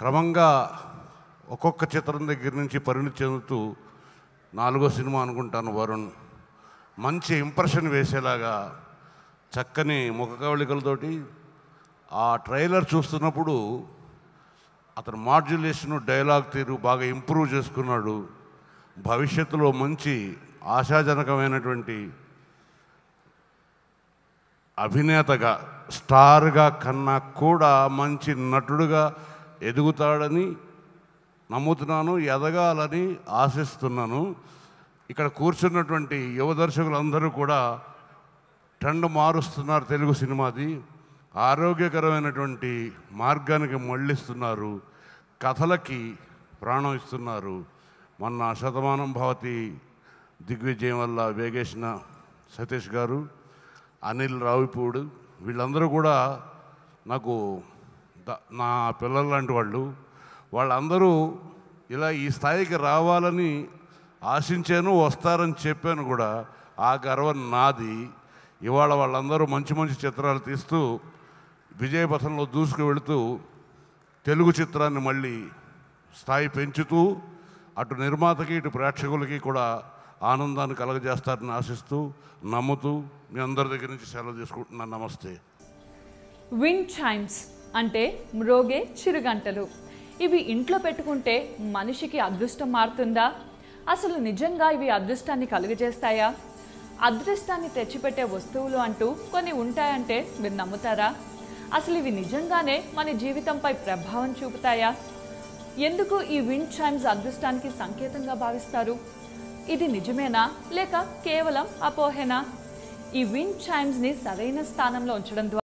క్రమంగా ఒక్కొక్క చిత్రం దగ్గర నుంచి పరిణితి చెందుతూ నాలుగో సినిమా అనుకుంటాను వరుణ్ మంచి ఇంప్రెషన్ వేసేలాగా చక్కని ముఖకవళికలతోటి ఆ ట్రైలర్ చూస్తున్నప్పుడు అతను మాడ్యులేషన్ డైలాగ్ తీరు బాగా ఇంప్రూవ్ చేసుకున్నాడు భవిష్యత్తులో మంచి ఆశాజనకమైనటువంటి అభినేతగా స్టార్గా కన్నా కూడా మంచి నటుడుగా ఎదుగుతాడని నమ్ముతున్నాను ఎదగాలని ఆశిస్తున్నాను ఇక్కడ కూర్చున్నటువంటి యువ దర్శకులందరూ కూడా ట్రెండ్ మారుస్తున్నారు తెలుగు సినిమాది ఆరోగ్యకరమైనటువంటి మార్గానికి మళ్ళిస్తున్నారు కథలకి ప్రాణం ఇస్తున్నారు మొన్న శతమానం భవతి దిగ్విజయం వల్ల వేగేసిన సతీష్ గారు అనిల్ రావిపూడు వీళ్ళందరూ కూడా నాకు నా పిల్లలు లాంటి వాళ్ళు వాళ్ళందరూ ఇలా ఈ స్థాయికి రావాలని ఆశించాను వస్తారని చెప్పాను కూడా ఆ గర్వం నాది ఇవాళ వాళ్ళందరూ మంచి మంచి చిత్రాలు తీస్తూ విజయపథంలో దూసుకు వెళుతూ తెలుగు చిత్రాన్ని మళ్ళీ స్థాయి పెంచుతూ అటు నిర్మాతకి ఇటు ప్రేక్షకులకి కూడా ఆనందాన్ని కలగజేస్తారని ఆశిస్తూ నమ్ముతూ మీ అందరి దగ్గర నుంచి సెలవు తీసుకుంటున్నాను నమస్తే విండ్ చైమ్స్ అంటే మ్రోగే చిరుగంటలు ఇవి ఇంట్లో పెట్టుకుంటే మనిషికి అదృష్టం మారుతుందా అసలు నిజంగా ఇవి అదృష్టాన్ని కలుగజేస్తాయా అదృష్టాన్ని తెచ్చిపెట్టే వస్తువులు అంటూ కొన్ని ఉంటాయంటే మీరు నమ్ముతారా అసలు ఇవి నిజంగానే మన జీవితంపై ప్రభావం చూపుతాయా ఎందుకు ఈ విండ్ చైమ్స్ అదృష్టానికి సంకేతంగా భావిస్తారు ఇది నిజమేనా లేక కేవలం అపోహేనా ఈ విండ్ చైమ్స్ని సరైన స్థానంలో ఉంచడం ద్వారా